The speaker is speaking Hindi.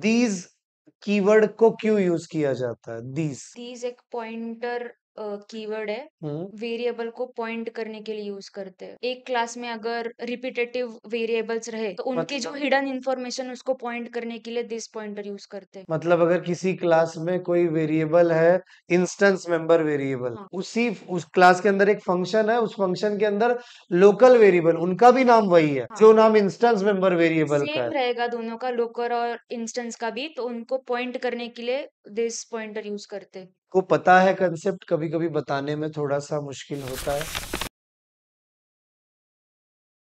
दीज कीवर्ड को क्यों यूज किया जाता है दीज दीज एक पॉइंटर कीवर्ड है वेरिएबल को पॉइंट करने के लिए यूज करते हैं एक क्लास में अगर रिपीटेटिव वेरिएबल्स रहे तो उनके जो मतलब हिडन इंफॉर्मेशन उसको पॉइंट करने के लिए दिस पॉइंटर यूज करते हैं मतलब अगर किसी क्लास में कोई वेरिएबल है इंस्टेंस मेंबर वेरिएबल हाँ उसी उस क्लास के अंदर एक फंक्शन है उस फंक्शन के अंदर लोकल वेरिएबल उनका भी नाम वही है हाँ जो नाम इंस्टेंस मेंबर वेरिएबल सेम रहेगा दोनों का लोकल और इंस्टेंस का भी तो उनको पॉइंट करने के लिए दिस पॉइंटर यूज करते हैं को पता है कंसेप्ट कभी कभी बताने में थोड़ा सा मुश्किल होता है